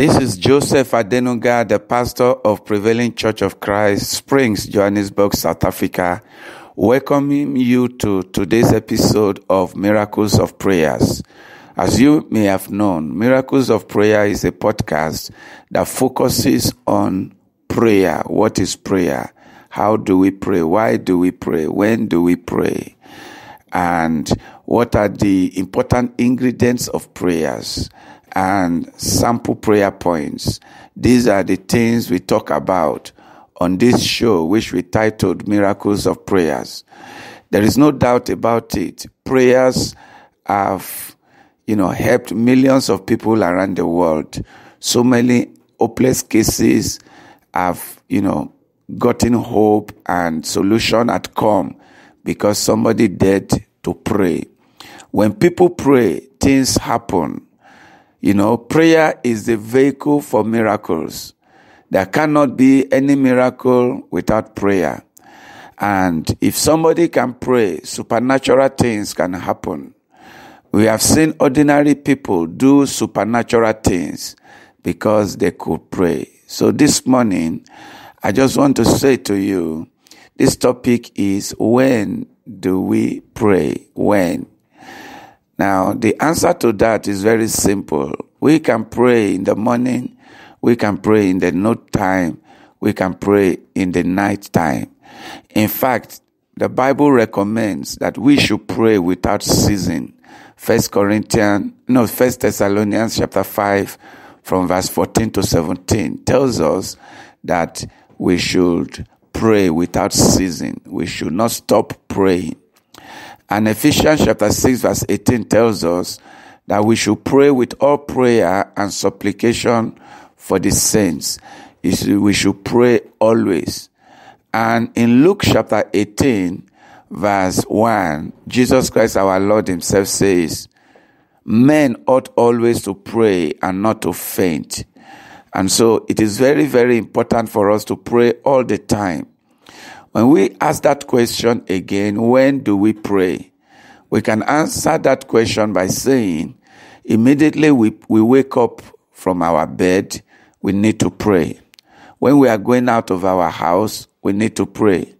This is Joseph Adenuga, the pastor of Prevailing Church of Christ, Springs, Johannesburg, South Africa, welcoming you to today's episode of Miracles of Prayers. As you may have known, Miracles of Prayer is a podcast that focuses on prayer. What is prayer? How do we pray? Why do we pray? When do we pray? And what are the important ingredients of prayers? and sample prayer points. These are the things we talk about on this show, which we titled Miracles of Prayers. There is no doubt about it. Prayers have, you know, helped millions of people around the world. So many hopeless cases have, you know, gotten hope and solution had come because somebody dared to pray. When people pray, things happen. You know, prayer is the vehicle for miracles. There cannot be any miracle without prayer. And if somebody can pray, supernatural things can happen. We have seen ordinary people do supernatural things because they could pray. So this morning, I just want to say to you, this topic is when do we pray? When? Now, the answer to that is very simple. We can pray in the morning, we can pray in the night time, we can pray in the night time. In fact, the Bible recommends that we should pray without ceasing. First Corinthians, no, First Thessalonians chapter 5 from verse 14 to 17 tells us that we should pray without ceasing. We should not stop praying. And Ephesians chapter 6 verse 18 tells us that we should pray with all prayer and supplication for the saints. We should pray always. And in Luke chapter 18 verse 1, Jesus Christ our Lord himself says, men ought always to pray and not to faint. And so it is very, very important for us to pray all the time. When we ask that question again, when do we pray? We can answer that question by saying, immediately we, we wake up from our bed, we need to pray. When we are going out of our house, we need to pray.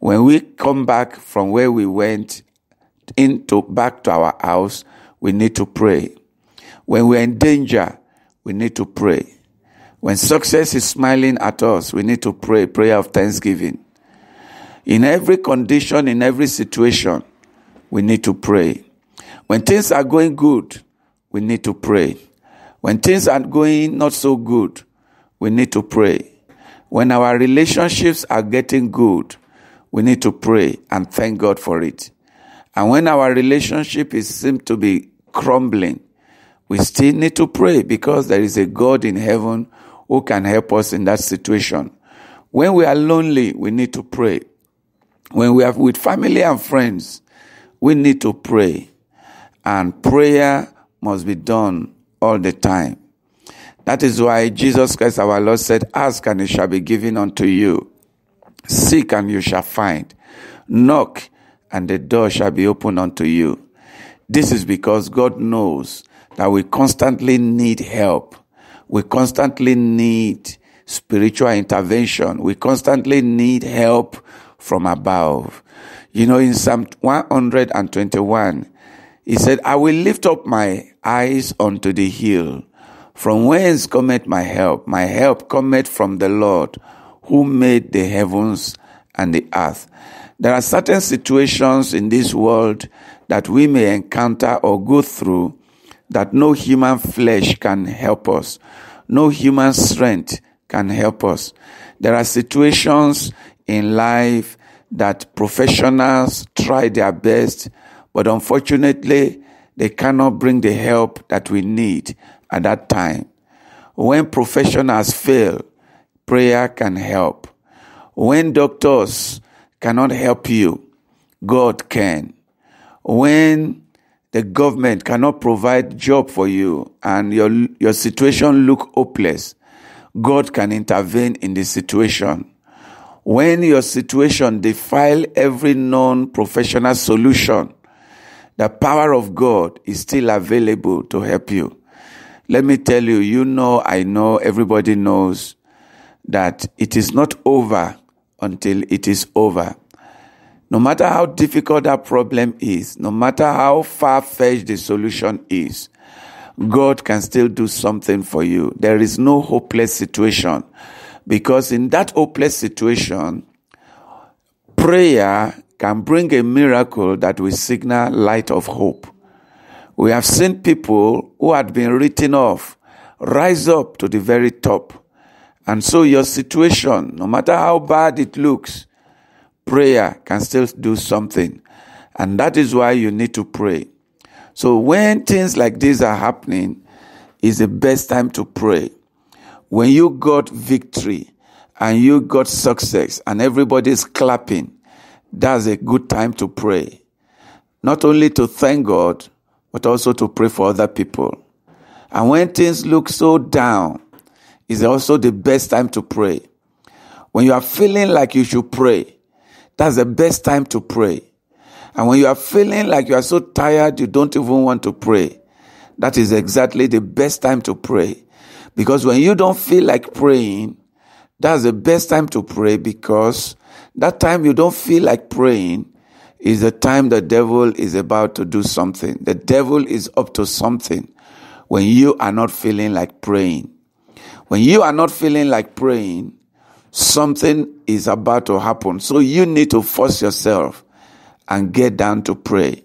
When we come back from where we went into back to our house, we need to pray. When we're in danger, we need to pray. When success is smiling at us, we need to pray, prayer of thanksgiving. In every condition, in every situation, we need to pray. When things are going good, we need to pray. When things are going not so good, we need to pray. When our relationships are getting good, we need to pray and thank God for it. And when our relationship is seem to be crumbling, we still need to pray because there is a God in heaven who can help us in that situation. When we are lonely, we need to pray. When we are with family and friends, we need to pray. And prayer must be done all the time. That is why Jesus Christ our Lord said, Ask and it shall be given unto you. Seek and you shall find. Knock and the door shall be opened unto you. This is because God knows that we constantly need help. We constantly need spiritual intervention. We constantly need help from above. You know, in Psalm 121, he said, I will lift up my eyes unto the hill. From whence cometh my help? My help cometh from the Lord, who made the heavens and the earth. There are certain situations in this world that we may encounter or go through that no human flesh can help us. No human strength can help us. There are situations in life that professionals try their best, but unfortunately, they cannot bring the help that we need at that time. When professionals fail, prayer can help. When doctors cannot help you, God can. When the government cannot provide job for you and your, your situation look hopeless, God can intervene in the situation. When your situation defiles every known professional solution, the power of God is still available to help you. Let me tell you, you know, I know, everybody knows that it is not over until it is over. No matter how difficult that problem is, no matter how far fetched the solution is, God can still do something for you. There is no hopeless situation. Because in that hopeless situation, prayer can bring a miracle that will signal light of hope. We have seen people who had been written off rise up to the very top. And so your situation, no matter how bad it looks, prayer can still do something. And that is why you need to pray. So when things like this are happening, is the best time to pray. When you got victory and you got success and everybody's clapping, that's a good time to pray. Not only to thank God, but also to pray for other people. And when things look so down, is also the best time to pray. When you are feeling like you should pray, that's the best time to pray. And when you are feeling like you are so tired, you don't even want to pray, that is exactly the best time to pray. Because when you don't feel like praying, that's the best time to pray because that time you don't feel like praying is the time the devil is about to do something. The devil is up to something when you are not feeling like praying. When you are not feeling like praying, something is about to happen. So you need to force yourself and get down to pray.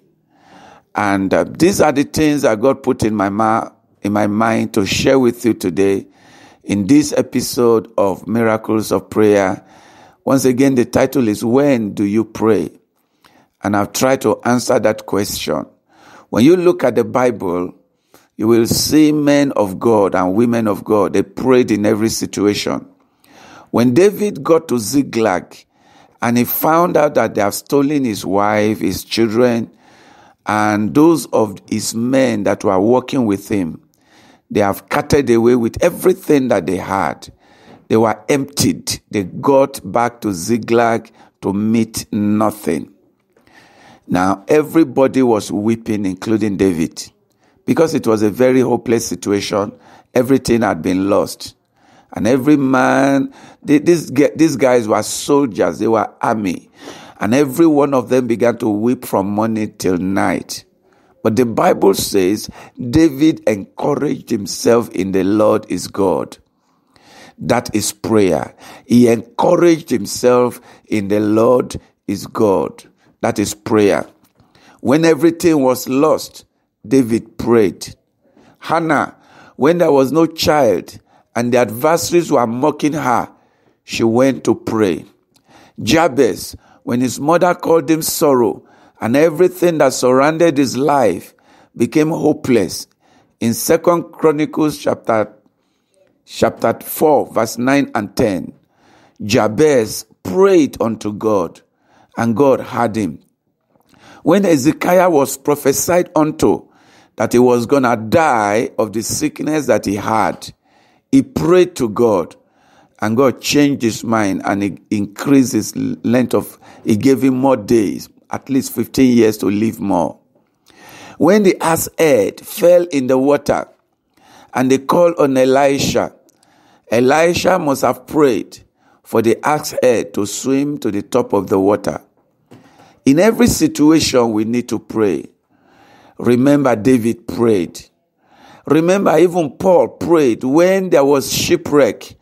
And uh, these are the things that God put in my, ma- in my mind to share with you today in this episode of Miracles of Prayer. Once again, the title is When Do You Pray? And I've tried to answer that question. When you look at the Bible, you will see men of God and women of God. They prayed in every situation. When David got to Ziklag and he found out that they have stolen his wife, his children, and those of his men that were working with him, they have carted away with everything that they had. They were emptied. They got back to Ziglag to meet nothing. Now, everybody was weeping, including David, because it was a very hopeless situation. Everything had been lost. And every man, these, these guys were soldiers, they were army. And every one of them began to weep from morning till night. But the Bible says David encouraged himself in the Lord is God. That is prayer. He encouraged himself in the Lord is God. That is prayer. When everything was lost, David prayed. Hannah, when there was no child and the adversaries were mocking her, she went to pray. Jabez, when his mother called him sorrow and everything that surrounded his life became hopeless. In Second Chronicles chapter chapter 4 verse 9 and 10, Jabez prayed unto God and God heard him. When Ezekiah was prophesied unto that he was going to die of the sickness that he had, he prayed to God and God changed his mind and he increased his length of, he gave him more days, at least 15 years to live more. When the ass head fell in the water and they called on Elisha, Elisha must have prayed for the ass head to swim to the top of the water. In every situation, we need to pray. Remember, David prayed. Remember, even Paul prayed when there was shipwreck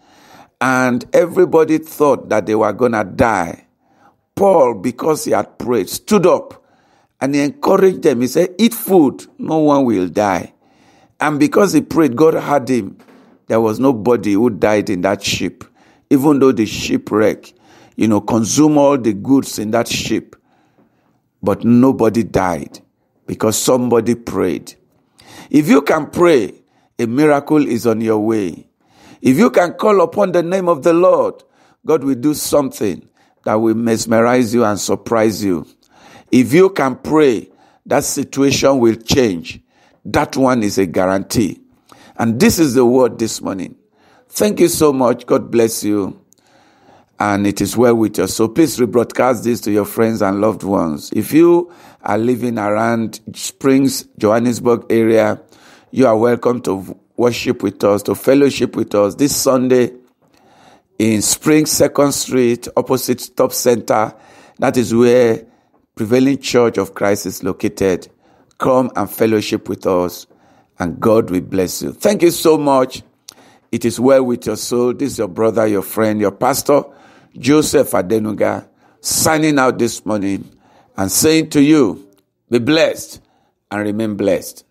and everybody thought that they were going to die. Paul, because he had prayed, stood up and he encouraged them. He said, Eat food, no one will die. And because he prayed, God had him. There was nobody who died in that ship, even though the shipwreck, you know, consumed all the goods in that ship. But nobody died because somebody prayed. If you can pray, a miracle is on your way. If you can call upon the name of the Lord, God will do something that will mesmerize you and surprise you. If you can pray, that situation will change. That one is a guarantee. And this is the word this morning. Thank you so much. God bless you. And it is well with you. So please rebroadcast this to your friends and loved ones. If you are living around Springs, Johannesburg area, you are welcome to worship with us, to fellowship with us this Sunday in Spring Second Street, opposite Top Center. That is where Prevailing Church of Christ is located. Come and fellowship with us, and God will bless you. Thank you so much. It is well with your soul. This is your brother, your friend, your pastor, Joseph Adenuga, signing out this morning and saying to you, be blessed and remain blessed.